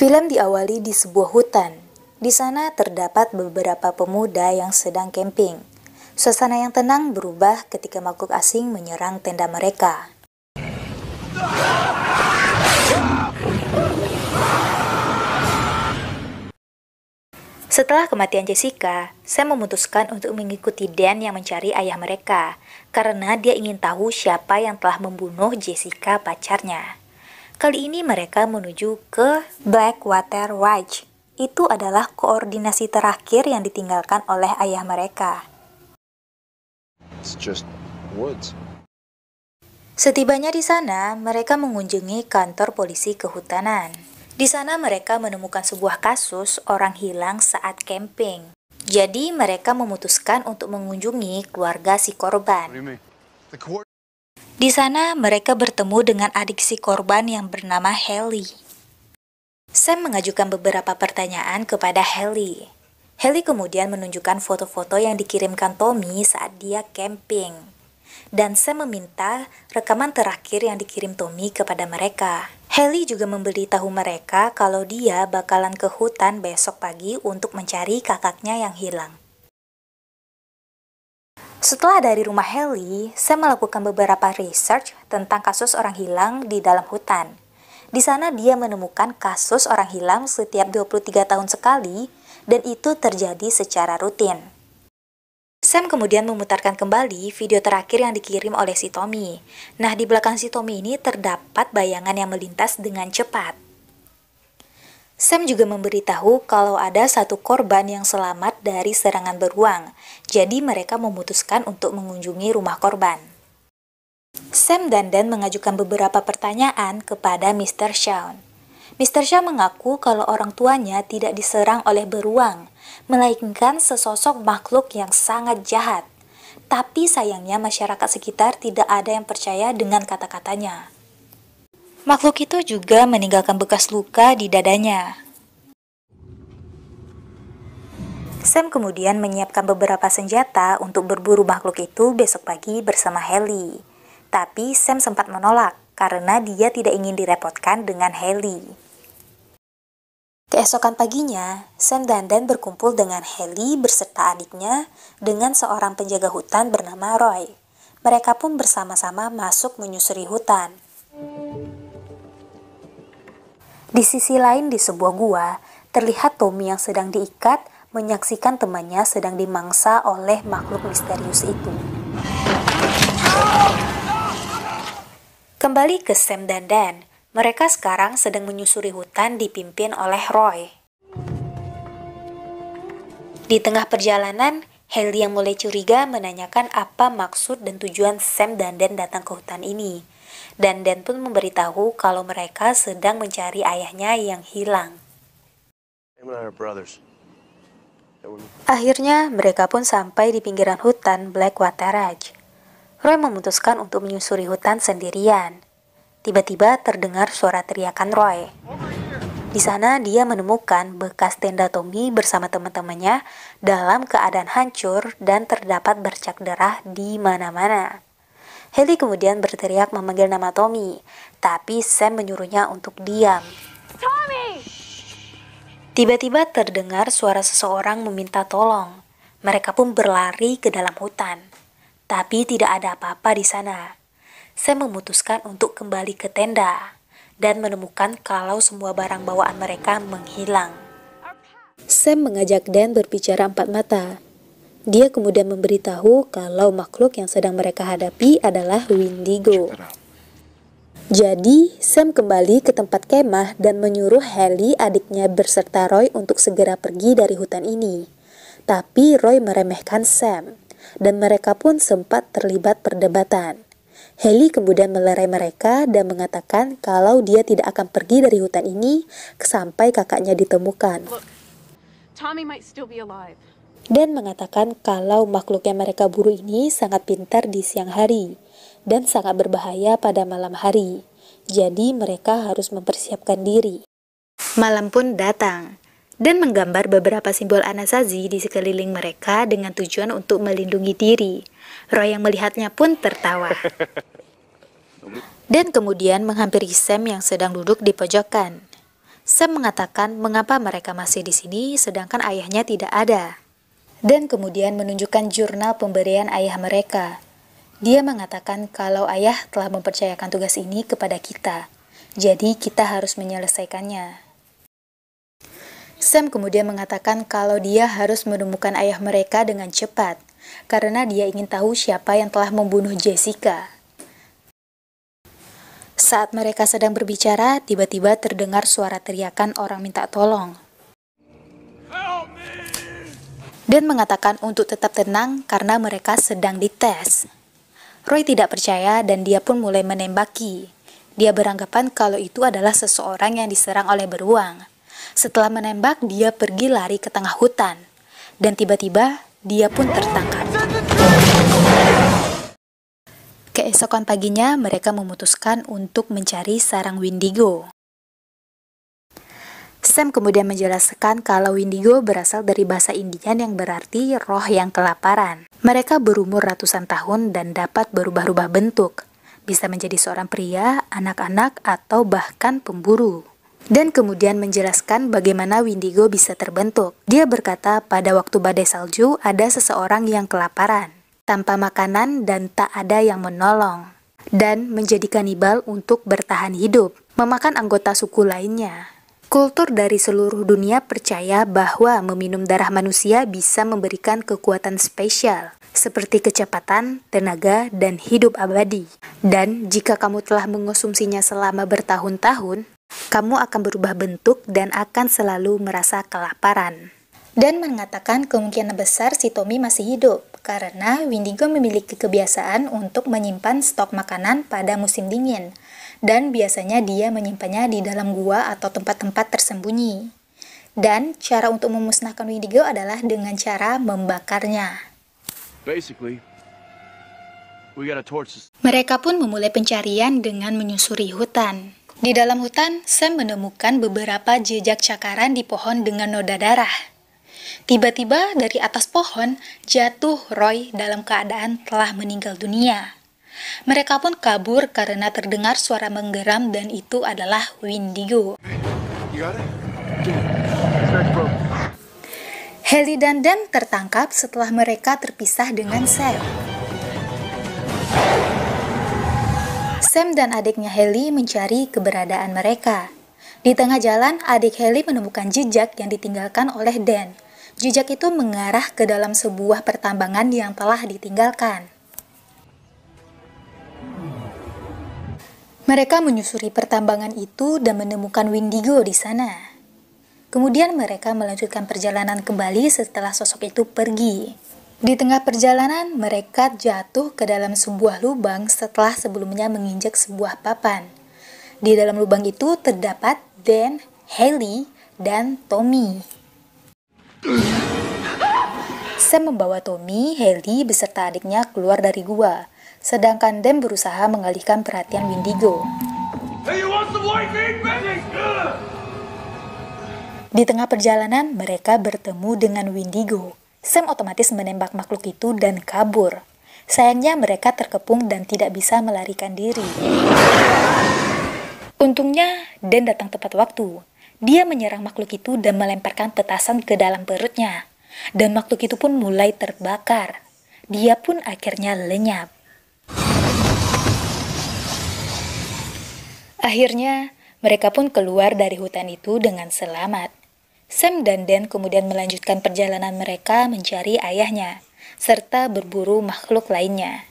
Film diawali di sebuah hutan. Di sana terdapat beberapa pemuda yang sedang camping. Suasana yang tenang berubah ketika makhluk asing menyerang tenda mereka. Setelah kematian Jessica, saya memutuskan untuk mengikuti Dan yang mencari ayah mereka karena dia ingin tahu siapa yang telah membunuh Jessica pacarnya. Kali ini mereka menuju ke Blackwater Ridge. Itu adalah koordinasi terakhir yang ditinggalkan oleh ayah mereka. It's just woods. Setibanya di sana, mereka mengunjungi kantor polisi kehutanan. Di sana mereka menemukan sebuah kasus orang hilang saat camping. Jadi mereka memutuskan untuk mengunjungi keluarga si korban. Di sana, mereka bertemu dengan adik si korban yang bernama Haley. Sam mengajukan beberapa pertanyaan kepada Haley. Haley kemudian menunjukkan foto-foto yang dikirimkan Tommy saat dia camping. Dan Sam meminta rekaman terakhir yang dikirim Tommy kepada mereka. Haley juga memberitahu mereka kalau dia bakalan ke hutan besok pagi untuk mencari kakaknya yang hilang. Setelah dari rumah Heli, saya melakukan beberapa research tentang kasus orang hilang di dalam hutan. Di sana dia menemukan kasus orang hilang setiap 23 tahun sekali dan itu terjadi secara rutin. Sam kemudian memutarkan kembali video terakhir yang dikirim oleh si Tommy. Nah, di belakang si Tommy ini terdapat bayangan yang melintas dengan cepat. Sam juga memberitahu kalau ada satu korban yang selamat dari serangan beruang, jadi mereka memutuskan untuk mengunjungi rumah korban. Sam dan Dan mengajukan beberapa pertanyaan kepada Mr. Shawn. Mr. Shawn mengaku kalau orang tuanya tidak diserang oleh beruang, melainkan sesosok makhluk yang sangat jahat. Tapi sayangnya masyarakat sekitar tidak ada yang percaya dengan kata-katanya. Makhluk itu juga meninggalkan bekas luka di dadanya. Sam kemudian menyiapkan beberapa senjata untuk berburu makhluk itu besok pagi bersama Heli. Tapi Sam sempat menolak karena dia tidak ingin direpotkan dengan Heli. Keesokan paginya, Sam dan Dan berkumpul dengan Heli berserta adiknya dengan seorang penjaga hutan bernama Roy. Mereka pun bersama-sama masuk menyusuri hutan. Di sisi lain di sebuah gua, terlihat Tommy yang sedang diikat menyaksikan temannya sedang dimangsa oleh makhluk misterius itu. Kembali ke Sam dan Dan, mereka sekarang sedang menyusuri hutan dipimpin oleh Roy. Di tengah perjalanan, Haley yang mulai curiga menanyakan apa maksud dan tujuan Sam dan Dan datang ke hutan ini dan Dan pun memberitahu kalau mereka sedang mencari ayahnya yang hilang. Akhirnya, mereka pun sampai di pinggiran hutan Blackwater Ridge. Roy memutuskan untuk menyusuri hutan sendirian. Tiba-tiba terdengar suara teriakan Roy. Di sana dia menemukan bekas tenda Tommy bersama teman-temannya dalam keadaan hancur dan terdapat bercak darah di mana-mana. Haley kemudian berteriak memanggil nama Tommy, tapi Sam menyuruhnya untuk diam. Tommy! Tiba-tiba terdengar suara seseorang meminta tolong. Mereka pun berlari ke dalam hutan. Tapi tidak ada apa-apa di sana. Sam memutuskan untuk kembali ke tenda dan menemukan kalau semua barang bawaan mereka menghilang. Sam mengajak Dan berbicara empat mata dia kemudian memberitahu kalau makhluk yang sedang mereka hadapi adalah Windigo. Jadi, Sam kembali ke tempat kemah dan menyuruh Heli adiknya berserta Roy untuk segera pergi dari hutan ini. Tapi Roy meremehkan Sam, dan mereka pun sempat terlibat perdebatan. Heli kemudian melerai mereka dan mengatakan kalau dia tidak akan pergi dari hutan ini sampai kakaknya ditemukan. Look, Tommy might still be alive dan mengatakan kalau makhluk yang mereka buru ini sangat pintar di siang hari dan sangat berbahaya pada malam hari. Jadi mereka harus mempersiapkan diri. Malam pun datang dan menggambar beberapa simbol anasazi di sekeliling mereka dengan tujuan untuk melindungi diri. Roy yang melihatnya pun tertawa. Dan kemudian menghampiri Sam yang sedang duduk di pojokan. Sam mengatakan mengapa mereka masih di sini sedangkan ayahnya tidak ada dan kemudian menunjukkan jurnal pemberian ayah mereka. Dia mengatakan kalau ayah telah mempercayakan tugas ini kepada kita, jadi kita harus menyelesaikannya. Sam kemudian mengatakan kalau dia harus menemukan ayah mereka dengan cepat, karena dia ingin tahu siapa yang telah membunuh Jessica. Saat mereka sedang berbicara, tiba-tiba terdengar suara teriakan orang minta tolong dan mengatakan untuk tetap tenang karena mereka sedang dites. Roy tidak percaya dan dia pun mulai menembaki. Dia beranggapan kalau itu adalah seseorang yang diserang oleh beruang. Setelah menembak, dia pergi lari ke tengah hutan. Dan tiba-tiba, dia pun tertangkap. Keesokan paginya, mereka memutuskan untuk mencari sarang Windigo. Sam kemudian menjelaskan kalau Windigo berasal dari bahasa Indian yang berarti roh yang kelaparan. Mereka berumur ratusan tahun dan dapat berubah-ubah bentuk. Bisa menjadi seorang pria, anak-anak, atau bahkan pemburu. Dan kemudian menjelaskan bagaimana Windigo bisa terbentuk. Dia berkata pada waktu badai salju ada seseorang yang kelaparan, tanpa makanan dan tak ada yang menolong. Dan menjadi kanibal untuk bertahan hidup, memakan anggota suku lainnya. Kultur dari seluruh dunia percaya bahwa meminum darah manusia bisa memberikan kekuatan spesial, seperti kecepatan, tenaga, dan hidup abadi. Dan jika kamu telah mengonsumsinya selama bertahun-tahun, kamu akan berubah bentuk dan akan selalu merasa kelaparan. Dan mengatakan kemungkinan besar si Tommy masih hidup, karena Windigo memiliki kebiasaan untuk menyimpan stok makanan pada musim dingin dan biasanya dia menyimpannya di dalam gua atau tempat-tempat tersembunyi. Dan cara untuk memusnahkan Windigo adalah dengan cara membakarnya. Basically, mereka pun memulai pencarian dengan menyusuri hutan. Di dalam hutan, Sam menemukan beberapa jejak cakaran di pohon dengan noda darah. Tiba-tiba dari atas pohon jatuh Roy dalam keadaan telah meninggal dunia. Mereka pun kabur karena terdengar suara menggeram dan itu adalah Windigo. Heli dan Dan tertangkap setelah mereka terpisah dengan Sam. Sam dan adiknya Heli mencari keberadaan mereka. Di tengah jalan, adik Heli menemukan jejak yang ditinggalkan oleh Dan. Jejak itu mengarah ke dalam sebuah pertambangan yang telah ditinggalkan. Mereka menyusuri pertambangan itu dan menemukan Windigo di sana. Kemudian mereka melanjutkan perjalanan kembali setelah sosok itu pergi. Di tengah perjalanan, mereka jatuh ke dalam sebuah lubang setelah sebelumnya menginjak sebuah papan. Di dalam lubang itu terdapat Dan, Haley, dan Tommy. Sam membawa Tommy, Haley, beserta adiknya keluar dari gua, sedangkan Dem berusaha mengalihkan perhatian Windigo. Di tengah perjalanan, mereka bertemu dengan Windigo. Sam otomatis menembak makhluk itu dan kabur. Sayangnya mereka terkepung dan tidak bisa melarikan diri. Untungnya, Dan datang tepat waktu. Dia menyerang makhluk itu dan melemparkan petasan ke dalam perutnya. Dan makhluk itu pun mulai terbakar. Dia pun akhirnya lenyap. Akhirnya, mereka pun keluar dari hutan itu dengan selamat. Sam dan Dan kemudian melanjutkan perjalanan mereka mencari ayahnya, serta berburu makhluk lainnya.